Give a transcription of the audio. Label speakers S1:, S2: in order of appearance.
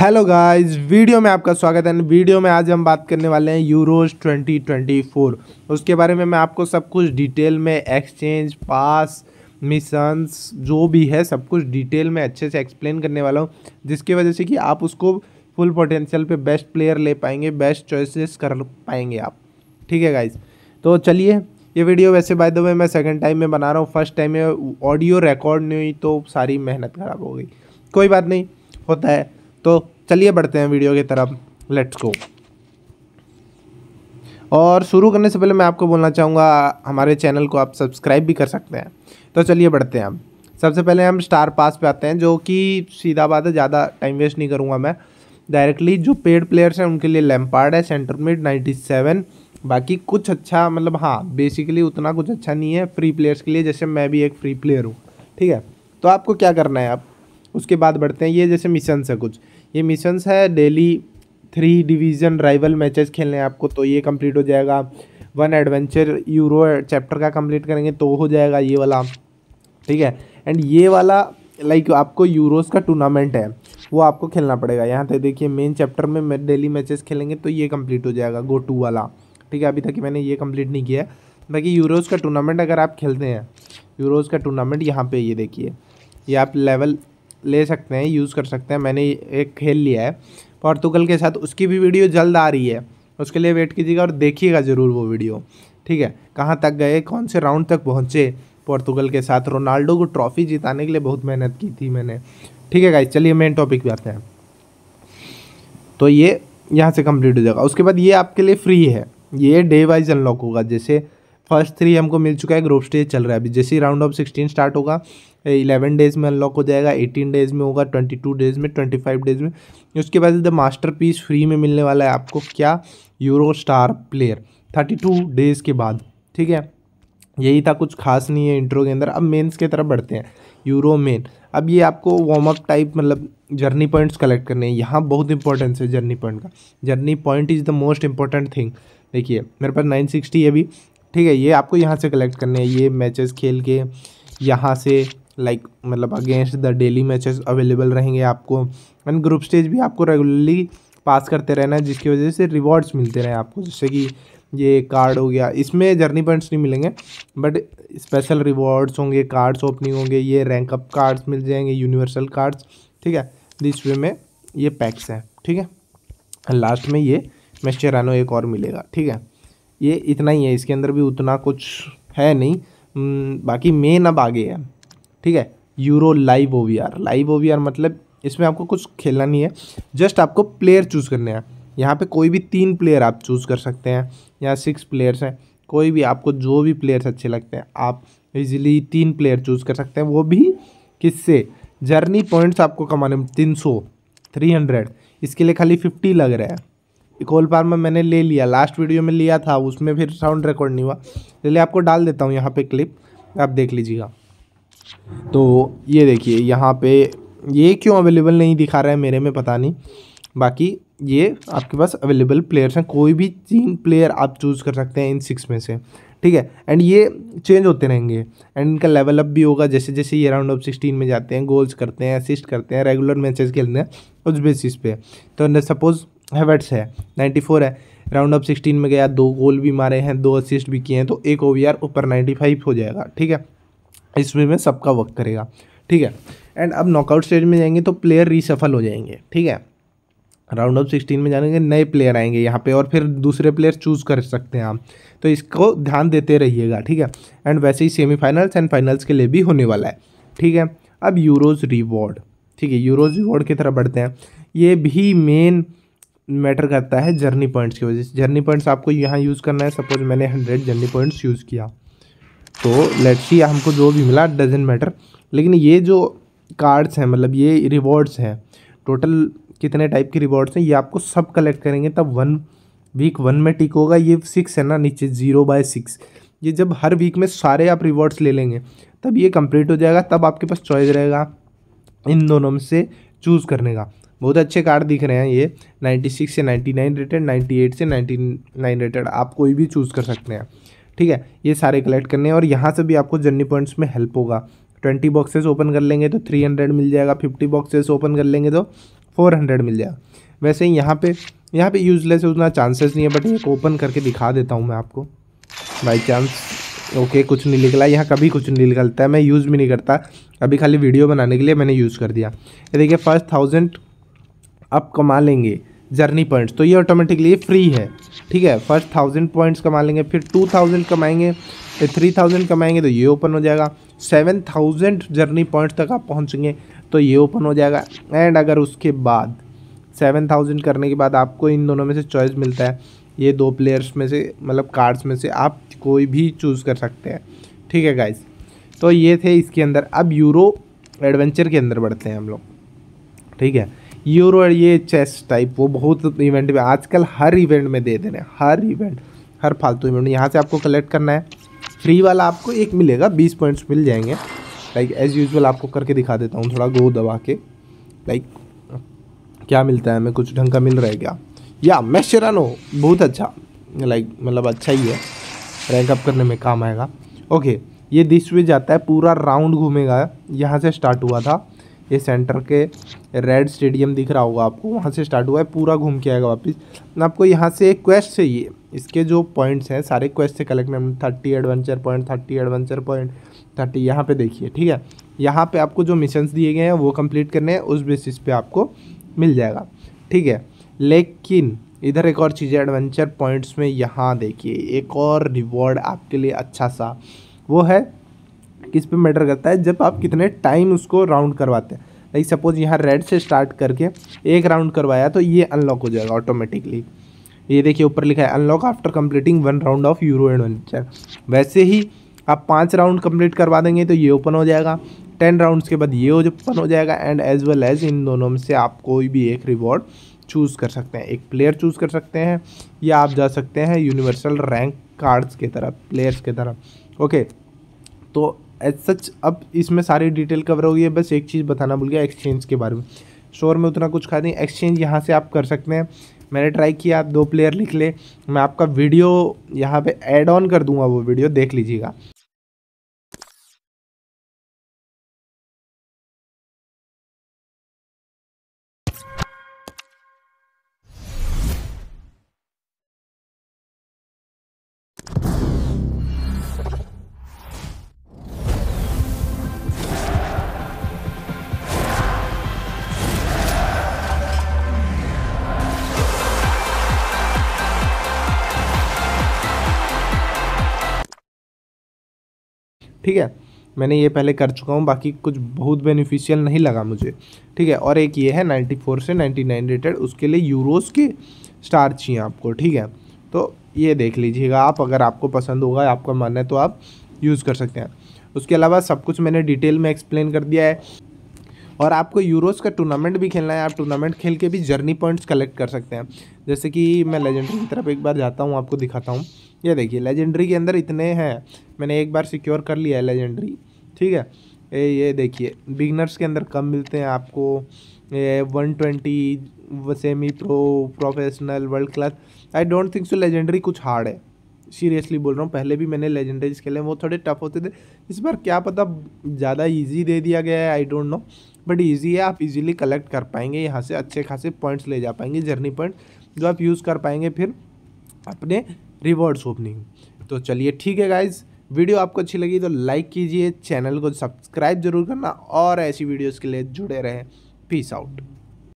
S1: hello guys video में आपका स्वागत है वीडियो में आज हम बात करने वाले हैं यूरोज 2024 उसके बारे में मैं आपको सब कुछ डिटेल में एक्सचेंज पास मिशंस जो भी है सब कुछ डिटेल में अच्छे से एक्सप्लेन करने वाला हूँ जिसकी वजह से कि आप उसको फुल पोटेंशियल पे बेस्ट प्लेयर ले पाएंगे बेस्ट चॉइसेस कर पाएंगे आप ठीक है गाइज तो चलिए ये वीडियो वैसे बाय द वे मैं सेकेंड टाइम में बना रहा हूँ फर्स्ट टाइम में ऑडियो रिकॉर्ड नहीं हुई तो सारी मेहनत खराब हो गई कोई बात नहीं होता है तो चलिए बढ़ते हैं वीडियो की तरफ लेट्स गो और शुरू करने से पहले मैं आपको बोलना चाहूँगा हमारे चैनल को आप सब्सक्राइब भी कर सकते हैं तो चलिए बढ़ते हैं हम सबसे पहले हम स्टार पास पे आते हैं जो कि सीधा बात है ज़्यादा टाइम वेस्ट नहीं करूँगा मैं डायरेक्टली जो पेड प्लेयर्स हैं उनके लिए लैम्पार्ड है सेंटर मिड सेवन बाकी कुछ अच्छा मतलब हाँ बेसिकली उतना कुछ अच्छा नहीं है फ्री प्लेयर्स के लिए जैसे मैं भी एक फ्री प्लेयर हूँ ठीक है तो आपको क्या करना है आप उसके बाद बढ़ते हैं ये जैसे मिशन है कुछ ये मिशंस है daily three division rival matches खेलने हैं आपको तो ये कंप्लीट हो जाएगा वन एडवेंचर यूरो चैप्टर का कंप्लीट करेंगे तो हो जाएगा ये वाला ठीक है एंड ये वाला लाइक आपको यूरोस का टूर्नामेंट है वो आपको खेलना पड़ेगा यहाँ तक देखिए मेन चैप्टर में डेली मैचेस खेलेंगे तो ये कंप्लीट हो जाएगा गो टू वाला ठीक है अभी तक मैंने ये कम्प्लीट नहीं किया है बाकी यूरोज़ का टूर्नामेंट अगर आप खेलते हैं यूरोज़ का टूर्नामेंट यहाँ पे ये देखिए ये आप लेवल ले सकते हैं यूज़ कर सकते हैं मैंने एक खेल लिया है पोर्तुगल के साथ उसकी भी वीडियो जल्द आ रही है उसके लिए वेट कीजिएगा और देखिएगा ज़रूर वो वीडियो ठीक है कहाँ तक गए कौन से राउंड तक पहुँचे पोर्तुगल के साथ रोनाल्डो को ट्रॉफी जिताने के लिए बहुत मेहनत की थी मैंने ठीक है गाइज चलिए मेन टॉपिक पे आते हैं तो ये यहाँ से कंप्लीट हो जाएगा उसके बाद ये आपके लिए फ्री है ये डे वाइज अनलॉक होगा जैसे फर्स्ट थ्री हमको मिल चुका है ग्रुप स्टेज चल रहा है अभी जैसे ही राउंड ऑफ सिक्सटीन स्टार्ट होगा इलेवन डेज़ में अनलॉक हो जाएगा एटीन डेज़ में होगा ट्वेंटी टू डेज़ में ट्वेंटी फाइव डेज़ में उसके बाद द मास्टर पीस फ्री में मिलने वाला है आपको क्या euro star player thirty two days के बाद ठीक है यही था कुछ खास नहीं है इंट्रो के अंदर अब मेंस की तरफ बढ़ते हैं यूरो मेन अब ये आपको वार्म अप टाइप मतलब जर्नी पॉइंट्स कलेक्ट करने हैं यहाँ बहुत इंपॉर्टेंस है जर्नी पॉइंट का journey point is the most important thing देखिए मेरे पास नाइन सिक्सटी अभी ठीक है ये आपको यहाँ से कलेक्ट करने हैं ये मैचेस खेल के यहाँ से लाइक like, मतलब against the daily matches available रहेंगे आपको एंड ग्रुप स्टेज भी आपको रेगुलरली पास करते रहना है जिसकी वजह से रिवॉर्ड्स मिलते रहें आपको जैसे कि ये कार्ड हो गया इसमें जर्नी पॉइंट्स नहीं मिलेंगे बट स्पेशल रिवॉर्ड्स होंगे कार्ड्स ओपनिंग होंगे ये रैंक अप कार्ड्स मिल जाएंगे यूनिवर्सल कार्ड्स ठीक है दिस वे में ये पैक्स हैं ठीक है लास्ट में ये मेस्चरानो एक और मिलेगा ठीक है ये इतना ही है इसके अंदर भी उतना कुछ है नहीं hmm, बाकी मेन अब आगे है ठीक है euro live o live o मतलब इसमें आपको कुछ खेलना नहीं है जस्ट आपको प्लेयर चूज़ करने हैं यहाँ पे कोई भी तीन प्लेयर आप चूज़ कर सकते हैं यहाँ सिक्स प्लेयर्स हैं कोई भी आपको जो भी प्लेयर्स अच्छे लगते हैं आप इजीली तीन प्लेयर चूज़ कर सकते हैं वो भी किससे जर्नी पॉइंट्स आपको कमाने में तीन सौ थ्री हंड्रेड इसके लिए खाली फिफ्टी लग रहा है इकोल में मैंने ले लिया लास्ट वीडियो में लिया था उसमें फिर साउंड रिकॉर्ड नहीं हुआ इसलिए आपको डाल देता हूँ यहाँ पर क्लिप आप देख लीजिएगा तो ये देखिए यहाँ पे ये क्यों अवेलेबल नहीं दिखा रहा है मेरे में पता नहीं बाकी ये आपके पास अवेलेबल प्लेयर्स हैं कोई भी तीन प्लेयर आप चूज़ कर सकते हैं इन सिक्स में से ठीक है एंड ये चेंज होते रहेंगे एंड इनका लेवल अप भी होगा जैसे जैसे ये राउंड ऑफ सिक्सटीन में जाते हैं गोल्स करते हैं असिस्ट करते हैं रेगुलर मैचेस खेलते हैं उस बेसिस पे तो सपोज़ हैवेट्स है नाइन्टी फोर है राउंड ऑफ सिक्सटीन में गया दो गोल भी मारे हैं दो असिस्ट भी किए हैं तो एक ओ ऊपर नाइन्टी फाइव हो जाएगा ठीक है इस वे में सबका वर्क करेगा ठीक है एंड अब नॉकआउट स्टेज में जाएंगे तो प्लेयर रीसफल हो जाएंगे ठीक है राउंड ऑफ सिक्सटीन में जानेंगे नए प्लेयर आएंगे यहाँ पे और फिर दूसरे प्लेयर चूज कर सकते हैं आप तो इसको ध्यान देते रहिएगा ठीक है एंड वैसे ही सेमीफाइनल्स एंड फाइनल्स के लिए भी होने वाला है ठीक है अब यूरोज रिवॉर्ड ठीक है यूरोज रिवॉर्ड की तरफ बढ़ते हैं ये भी मेन मैटर करता है जर्नी पॉइंट्स की वजह से जर्नी पॉइंट्स आपको यहाँ यूज़ करना है सपोज मैंने हंड्रेड जर्नी पॉइंट्स यूज़ किया तो लेट्स सी हमको जो भी मिला डजेंट मैटर लेकिन ये जो कार्ड्स हैं मतलब ये रिवॉर्ड्स हैं टोटल कितने टाइप के रिवॉर्ड्स हैं ये आपको सब कलेक्ट करेंगे तब वन वीक वन में टिक होगा ये सिक्स है ना नीचे जीरो बाय सिक्स ये जब हर वीक में सारे आप रिवॉर्ड्स ले लेंगे तब ये कंप्लीट हो जाएगा तब आपके पास चॉइस रहेगा इन दोनों में से चूज़ करने का बहुत अच्छे कार्ड दिख रहे हैं ये सिक्स से 99 रेटेड एट से नाइन रेटेड आप कोई भी चूज़ कर सकते हैं ठीक है ये सारे कलेक्ट करने हैं और यहाँ से भी आपको जर्नी पॉइंट्स में हेल्प होगा ट्वेंटी बॉक्सेस ओपन कर लेंगे तो थ्री हंड्रेड मिल जाएगा फिफ्टी बॉक्सेस ओपन कर लेंगे तो फोर हंड्रेड मिल जाएगा वैसे ही यहाँ पे यहाँ पे यूजलेस उतना चांसेस नहीं है बट एक ओपन करके दिखा देता हूँ मैं आपको बाई चांस ओके कुछ नहीं निकला यहाँ कभी कुछ नहीं निकलता है मैं यूज़ भी नहीं करता अभी खाली वीडियो बनाने के लिए मैंने यूज़ कर दिया देखिए फर्स्ट थाउजेंड आप कमा लेंगे जर्नी पॉइंट्स तो ये ऑटोमेटिकली फ्री है ठीक है फर्स्ट थाउजेंड पॉइंट्स कमा लेंगे फिर टू थाउजेंड कमाएंगे थ्री थाउजेंड कमाएंगे तो ये ओपन हो जाएगा सेवन थाउजेंड जर्नी पॉइंट्स तक आप पहुँचेंगे तो ये ओपन हो जाएगा एंड अगर उसके बाद सेवन थाउजेंड करने के बाद आपको इन दोनों में से चॉइस मिलता है ये दो प्लेयर्स में से मतलब कार्ड्स में से आप कोई भी चूज़ कर सकते हैं ठीक है गाइज तो ये थे इसके अंदर अब यूरो एडवेंचर के अंदर बढ़ते हैं हम लोग ठीक है यूरो और ये चेस टाइप वो बहुत इवेंट में आजकल हर इवेंट में दे दे रहे हैं हर इवेंट हर फालतू इवेंट यहाँ से आपको कलेक्ट करना है फ्री वाला आपको एक मिलेगा बीस पॉइंट्स मिल जाएंगे लाइक एज़ यूजल आपको करके दिखा देता हूँ थोड़ा गो दबा के लाइक क्या मिलता है हमें कुछ ढंग का मिल रहा है क्या या मैशरानो बहुत अच्छा लाइक मतलब अच्छा ही है रैंक अप करने में काम आएगा ओके ये दिस वे जाता है पूरा राउंड घूमेगा यहाँ से स्टार्ट हुआ था ये सेंटर के रेड स्टेडियम दिख रहा होगा आपको वहाँ से स्टार्ट हुआ है पूरा घूम के आएगा वापस आपको यहाँ से एक क्वेस्ट चाहिए इसके जो पॉइंट्स हैं सारे क्वेस्ट से कलेक्ट में thirty adventure point thirty adventure point thirty यहाँ पे देखिए ठीक है यहाँ पे आपको जो मिशंस दिए गए हैं वो कंप्लीट करने हैं उस बेसिस पे आपको मिल जाएगा ठीक है लेकिन इधर एक और चीज़ है एडवेंचर पॉइंट्स में यहाँ देखिए एक और रिवॉर्ड आपके लिए अच्छा सा वो है किस पे मैटर करता है जब आप कितने टाइम उसको राउंड करवाते हैं लाइक सपोज यहाँ रेड से स्टार्ट करके एक राउंड करवाया तो ये अनलॉक हो जाएगा ऑटोमेटिकली ये देखिए ऊपर लिखा है unlock after completing one round of euro adventure वैसे ही आप पाँच राउंड कंप्लीट करवा देंगे तो ये ओपन हो जाएगा टेन राउंड्स के बाद ये ओपन हो जाएगा एंड एज वेल एज इन दोनों में से आप कोई भी एक रिवॉर्ड चूज़ कर सकते हैं एक प्लेयर चूज़ कर सकते हैं या आप जा सकते हैं यूनिवर्सल रैंक कार्ड्स के तरफ प्लेयर्स की तरफ ओके तो एज सच अब इसमें सारी डिटेल कवर हो गई है बस एक चीज़ बताना भूल गया एक्सचेंज के बारे में शोर में उतना कुछ खा नहीं एक्सचेंज यहाँ से आप कर सकते हैं मैंने ट्राई किया आप दो प्लेयर लिख ले मैं आपका वीडियो यहाँ पे ऐड ऑन कर दूंगा वो वीडियो देख लीजिएगा ठीक है मैंने ये पहले कर चुका हूँ बाकी कुछ बहुत बेनिफिशियल नहीं लगा मुझे ठीक है और एक ये है 94 से 99 रेटेड उसके लिए यूरोस के स्टार चाहिए आपको ठीक है तो ये देख लीजिएगा आप अगर आपको पसंद होगा आपका मन है तो आप यूज़ कर सकते हैं उसके अलावा सब कुछ मैंने डिटेल में एक्सप्लेन कर दिया है और आपको यूरोज़ का टूर्नामेंट भी खेलना है आप टूर्नामेंट खेल के भी जर्नी पॉइंट्स कलेक्ट कर सकते हैं जैसे कि मैं लेजेंडरी की तरफ एक बार जाता हूँ आपको दिखाता हूँ ये देखिए लेजेंडरी के अंदर इतने हैं मैंने एक बार सिक्योर कर लिया है लेजेंडरी ठीक है ए, ये देखिए बिगनर्स के अंदर कम मिलते हैं आपको one twenty semi pro professional world class I don't think so legendary कुछ हार्ड है सीरियसली बोल रहा हूँ पहले भी मैंने लेजेंडरीज खेले वो थोड़े टफ होते थे इस बार क्या पता ज़्यादा इजी दे दिया गया है I don't know but easy है आप इजीली कलेक्ट कर पाएंगे यहाँ से अच्छे खासे पॉइंट्स ले जा पाएंगे जर्नी पॉइंट जो आप यूज़ कर पाएंगे फिर अपने रिवॉर्ड्स ओपनिंग तो चलिए ठीक है गाइज़ वीडियो आपको अच्छी लगी तो लाइक कीजिए चैनल को सब्सक्राइब जरूर करना और ऐसी वीडियोज़ के लिए जुड़े रहें पीस आउट